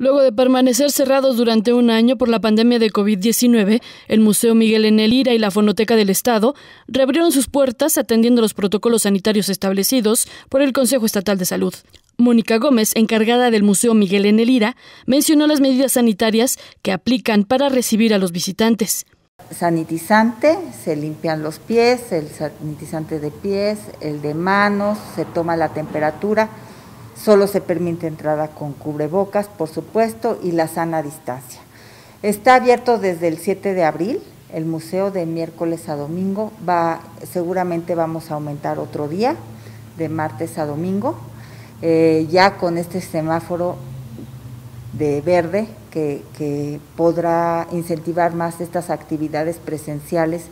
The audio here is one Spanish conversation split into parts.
Luego de permanecer cerrados durante un año por la pandemia de COVID-19, el Museo Miguel Enel Ira y la Fonoteca del Estado reabrieron sus puertas atendiendo los protocolos sanitarios establecidos por el Consejo Estatal de Salud. Mónica Gómez, encargada del Museo Miguel Enel Ira, mencionó las medidas sanitarias que aplican para recibir a los visitantes. Sanitizante, se limpian los pies, el sanitizante de pies, el de manos, se toma la temperatura Solo se permite entrada con cubrebocas, por supuesto, y la sana distancia. Está abierto desde el 7 de abril el museo de miércoles a domingo. Va, seguramente vamos a aumentar otro día, de martes a domingo, eh, ya con este semáforo de verde que podrá incentivar más estas actividades presenciales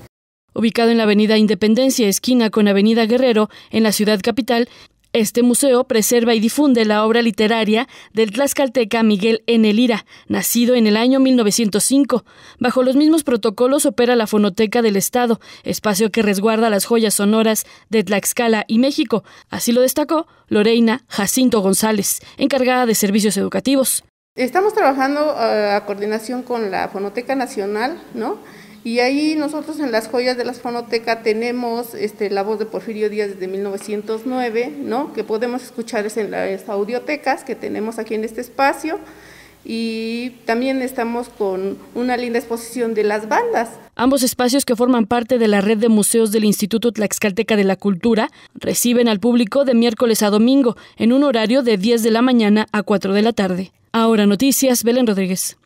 Ubicado en la Avenida Independencia, esquina con Avenida Guerrero, en la ciudad capital, este museo preserva y difunde la obra literaria del tlaxcalteca Miguel N. Lira, nacido en el año 1905. Bajo los mismos protocolos opera la Fonoteca del Estado, espacio que resguarda las joyas sonoras de Tlaxcala y México. Así lo destacó Lorena Jacinto González, encargada de servicios educativos. Estamos trabajando eh, a coordinación con la Fonoteca Nacional, ¿no? Y ahí nosotros en las joyas de la fonoteca tenemos este, la voz de Porfirio Díaz desde 1909, ¿no? que podemos escuchar en las audiotecas que tenemos aquí en este espacio y también estamos con una linda exposición de las bandas. Ambos espacios que forman parte de la red de museos del Instituto Tlaxcalteca de la Cultura reciben al público de miércoles a domingo en un horario de 10 de la mañana a 4 de la tarde. Ahora noticias, Belén Rodríguez.